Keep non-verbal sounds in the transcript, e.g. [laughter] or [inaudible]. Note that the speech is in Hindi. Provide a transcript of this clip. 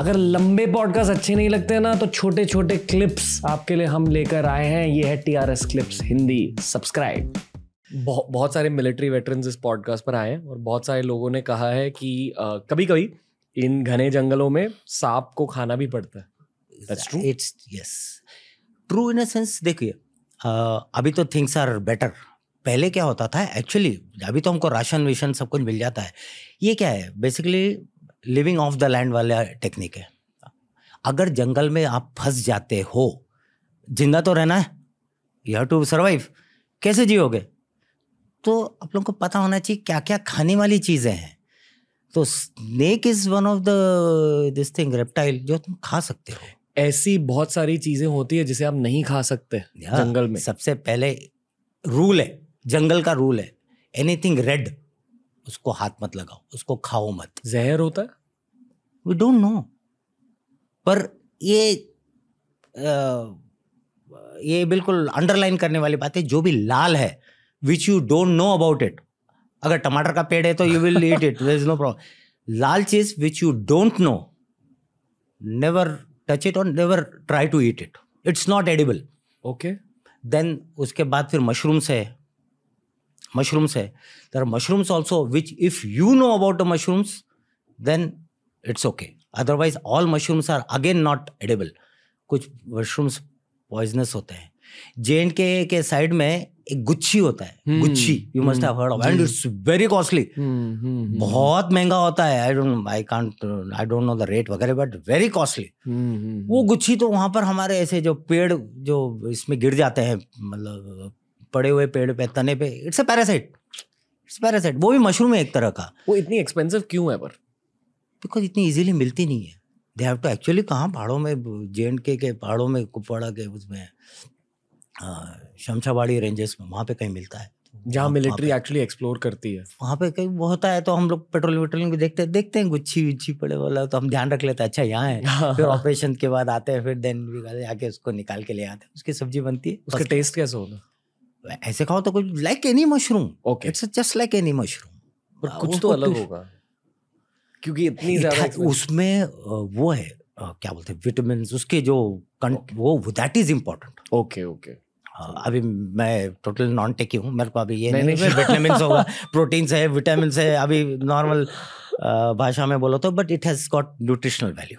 अगर लंबे पॉडकास्ट अच्छे नहीं लगते ना तो छोटे छोटे क्लिप्स आपके लिए हम लेकर आए हैं ये है T R S clips Hindi subscribe बहुत सारे मिलिट्री वेटरन्स इस पॉडकास्ट पर आए हैं और बहुत सारे लोगों ने कहा है कि कभी कभी इन घने जंगलों में सांप को खाना भी पड़ता है सेंस देखिए अभी तो थिंग्स आर बेटर पहले क्या होता था एक्चुअली अभी तो हमको राशन विशन सब कुछ मिल जाता है ये क्या है basically living off the land वाला टेक्निक है अगर जंगल में आप फंस जाते हो जिंदा तो रहना है यू हैव टू सर्वाइव कैसे जियोगे तो आप लोग को पता होना चाहिए क्या क्या खाने वाली चीज़ें हैं तो snake is one of the this thing reptile जो तुम खा सकते हो ऐसी बहुत सारी चीज़ें होती है जिसे आप नहीं खा सकते जंगल में सबसे पहले रूल है जंगल का रूल है एनीथिंग रेड उसको हाथ मत लगाओ उसको खाओ मत जहर होता है वी डोंट नो पर ये आ, ये बिल्कुल अंडरलाइन करने वाली बात है जो भी लाल है which you don't know about it अगर टमाटर का पेड़ है तो you will eat it there is no problem लाल चीज which you don't know never touch it और never try to eat it it's not edible okay then उसके बाद फिर मशरूम्स है मशरूम्स है दर mushrooms also which if you know about mushrooms then it's okay otherwise all mushrooms are again not edible कुछ मशरूम्स पॉइजनस होते हैं जे एंड के के साइड में एक गुच्छी होता है hmm. गुच्छी you must have very costly बहुत महंगा होता है I don't I can't I don't know the rate वगैरह बट वेरी कॉस्टली वो हम्म। गुच्छी तो वहां पर हमारे ऐसे जो पेड़ जो इसमें गिर जाते हैं मतलब पड़े हुए पेड़ पे तने पे it's a parasite it's parasite वो भी मशरूम है एक तरह का वो इतनी एक्सपेंसिव क्यों है पर बिकॉज इतनी इजीली मिलती नहीं है दे हैव टू एक्चुअली कहाँ पहाड़ों में जे एंड के पहाड़ों में कुपवाड़ा के उसमें शमशाबाड़ी रेंजेस में वहाँ पे कहीं मिलता है जहाँ मिलिट्री एक्चुअली एक्सप्लोर करती है वहाँ पे कहीं वो होता है तो हम लोग पेट्रोल वेट्रोल भी देखते हैं देखते हैं गुच्छी उच्छी पड़े वाला तो हम ध्यान रख लेते हैं अच्छा यहाँ है हाँ। फिर ऑपरेशन के बाद आते हैं फिर देन आके उसको निकाल के ले आते हैं उसकी सब्जी बनती है उसका टेस्ट कैसे होगा ऐसे खाओ तो कुछ like any mushroom okay it's just like any mushroom पर हाँ, कुछ तो, तो अलग होगा क्योंकि इतनी ज्यादा उसमें वो है क्या बोलते हैं विटामिन उसके जो वो that is important okay okay अभी मैं टोटल नॉन टेकी हूँ मेरे को अभी ये नहीं, नहीं, विटामिन होगा प्रोटीन [laughs] है विटामिन है अभी नॉर्मल भाषा में बोलो तो but it has got nutritional value